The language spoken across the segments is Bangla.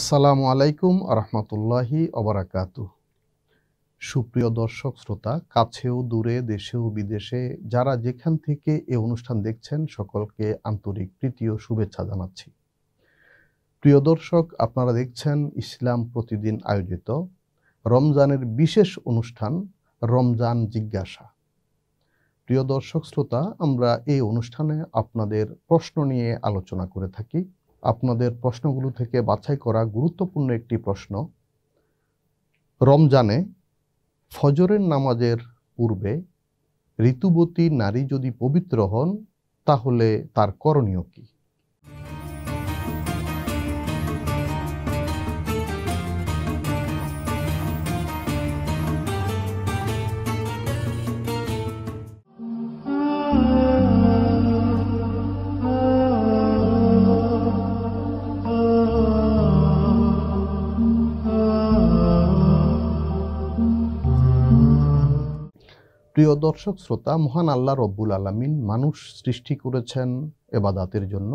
আসসালামু আলাইকুম আরহামতুল্লাহি অবরাকাতু সুপ্রিয় দর্শক শ্রোতা কাছেও দূরে দেশেও বিদেশে যারা যেখান থেকে এ অনুষ্ঠান দেখছেন সকলকে আন্তরিক প্রীতি ও শুভেচ্ছা জানাচ্ছি প্রিয় দর্শক আপনারা দেখছেন ইসলাম প্রতিদিন আয়োজিত রমজানের বিশেষ অনুষ্ঠান রমজান জিজ্ঞাসা প্রিয় দর্শক শ্রোতা আমরা এই অনুষ্ঠানে আপনাদের প্রশ্ন নিয়ে আলোচনা করে থাকি আপনাদের প্রশ্নগুলো থেকে বাছাই করা গুরুত্বপূর্ণ একটি প্রশ্ন রমজানে ফজরের নামাজের পূর্বে ঋতুবতী নারী যদি পবিত্র হন তাহলে তার করণীয় কী প্রিয় দর্শক শ্রোতা মহান আল্লাহ রব্বুল আলমিন মানুষ সৃষ্টি করেছেন এবাদাতের জন্য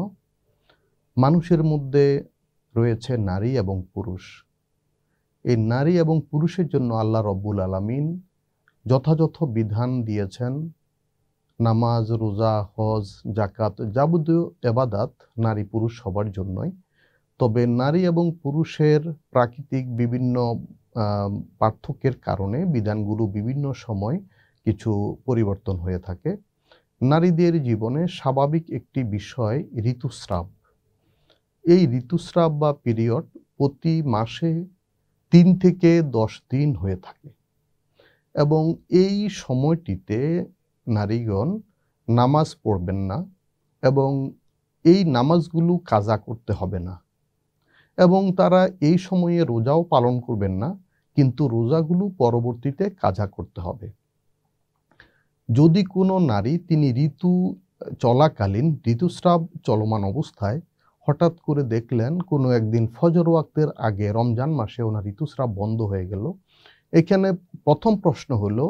মানুষের মধ্যে রয়েছে নারী এবং পুরুষ এই নারী এবং পুরুষের জন্য আল্লাহ রব্বুল আলমিন যথাযথ বিধান দিয়েছেন নামাজ রোজা হজ জাকাত যাবতীয় এবাদাত নারী পুরুষ সবার জন্যই তবে নারী এবং পুরুষের প্রাকৃতিক বিভিন্ন পার্থক্যের কারণে বিধানগুলো বিভিন্ন সময় কিছু পরিবর্তন হয়ে থাকে নারীদের জীবনে স্বাভাবিক একটি বিষয় ঋতুস্রাব এই ঋতুস্রাব বা পিরিয়ড প্রতি মাসে তিন থেকে দশ দিন হয়ে থাকে এবং এই সময়টিতে নারীগণ নামাজ পড়বেন না এবং এই নামাজগুলো কাজা করতে হবে না এবং তারা এই সময়ে রোজাও পালন করবেন না কিন্তু রোজাগুলো পরবর্তীতে কাজা করতে হবে যদি কোনো নারী তিনি ঋতু চলাকালীন ঋতুস্রাব চলমান অবস্থায় হঠাৎ করে দেখলেন কোনো একদিন ফজর ওয়াক্তের আগে রমজান মাসে ওনার ঋতুস্রাব বন্ধ হয়ে গেল এখানে প্রথম প্রশ্ন হলো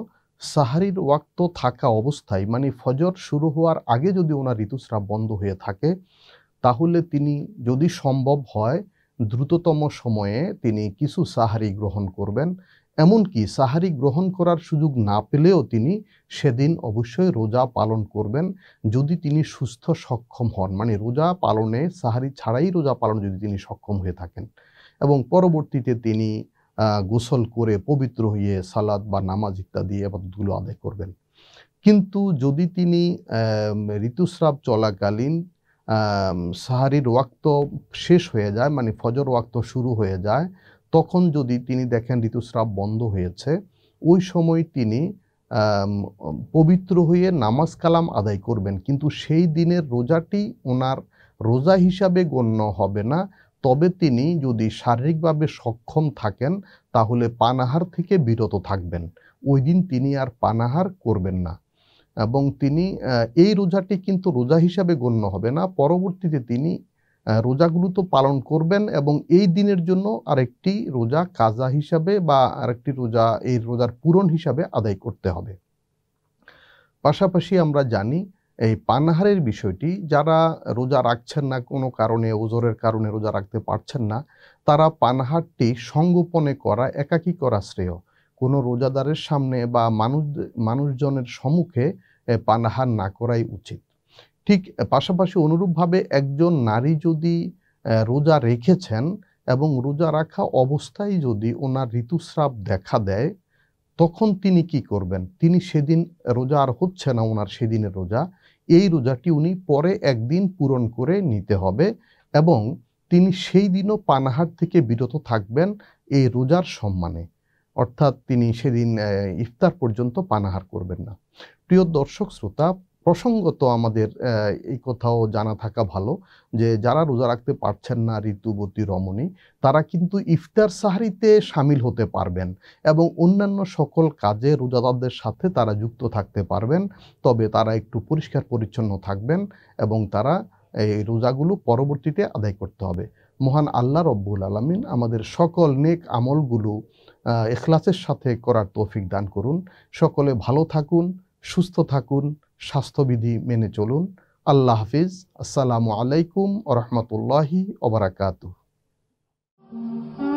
সাহারির ওয়াক্ত থাকা অবস্থায় মানে ফজর শুরু হওয়ার আগে যদি ওনার ঋতুস্রাব বন্ধ হয়ে থাকে তাহলে তিনি যদি সম্ভব হয় দ্রুততম সময়ে তিনি কিছু সাহারি গ্রহণ করবেন এমনকি সাহারি গ্রহণ করার সুযোগ না পেলেও তিনি সেদিন অবশ্যই রোজা পালন করবেন যদি তিনি সুস্থ সক্ষম হন মানে রোজা পালনে সাহারি ছাড়াই রোজা পালন যদি তিনি সক্ষম হয়ে থাকেন এবং পরবর্তীতে তিনি গোসল করে পবিত্র হয়ে সালাদ বা নামাজ ইত্যাদি এবারগুলো আদায় করবেন কিন্তু যদি তিনি ঋতুস্রাব চলাকালীন সাহারির ওয়াক্ত শেষ হয়ে যায় মানে ফজর ওয়াক্ত শুরু হয়ে যায় তখন যদি তিনি দেখেন ঋতুস্রাব বন্ধ হয়েছে ওই সময় তিনি পবিত্র হয়ে নামাজ কালাম আদায় করবেন কিন্তু সেই দিনের রোজাটি ওনার রোজা হিসাবে গণ্য হবে না তবে তিনি যদি শারীরিকভাবে সক্ষম থাকেন তাহলে পানাহার থেকে বিরত থাকবেন ওই দিন তিনি আর পানাহার করবেন না এবং তিনি এই রোজাটি কিন্তু রোজা হিসাবে গণ্য হবে না পরবর্তীতে তিনি রোজাগুলো তো পালন করবেন এবং এই দিনের জন্য আরেকটি রোজা কাজা হিসাবে বা আরেকটি রোজা এই রোজার পূরণ হিসাবে আদায় করতে হবে পাশাপাশি আমরা জানি এই পানাহারের বিষয়টি যারা রোজা রাখছেন না কোনো কারণে ওজোরের কারণে রোজা রাখতে পারছেন না তারা পানাহারটি সঙ্গোপনে করা একাকী করা শ্রেয় কোনো রোজাদারের সামনে বা মানুষ মানুষজনের সম্মুখে পানাহার না করাই উচিত ঠিক পাশাপাশি অনুরূপভাবে একজন নারী যদি রোজা রেখেছেন এবং রোজা রাখা অবস্থায় যদি ওনার ঋতুস্রাব দেখা দেয় তখন তিনি কি করবেন তিনি সেদিন রোজা আর হচ্ছে না ওনার সেদিনের রোজা এই রোজাটি উনি পরে একদিন পূরণ করে নিতে হবে এবং তিনি সেই দিনও পানাহার থেকে বিরত থাকবেন এই রোজার সম্মানে অর্থাৎ তিনি সেদিন ইফতার পর্যন্ত পানাহার করবেন না প্রিয় দর্শক শ্রোতা প্রসঙ্গত আমাদের এই কথাও জানা থাকা ভালো যে যারা রোজা রাখতে পারছেন না ঋতুবতী রমণী তারা কিন্তু ইফতার সাহারিতে সামিল হতে পারবেন এবং অন্যান্য সকল কাজে রোজাদারদের সাথে তারা যুক্ত থাকতে পারবেন তবে তারা একটু পরিষ্কার পরিচ্ছন্ন থাকবেন এবং তারা এই রোজাগুলো পরবর্তীতে আদায় করতে হবে মহান আল্লাহ রব্বুল আলমিন আমাদের সকল নেক আমলগুলো এখলাসের সাথে করার তৌফিক দান করুন সকলে ভালো থাকুন সুস্থ থাকুন স্বাস্থ্যবিধি মেনে চলুন আল্লাহ হাফিজ আসসালামু আলাইকুম ও Thank you.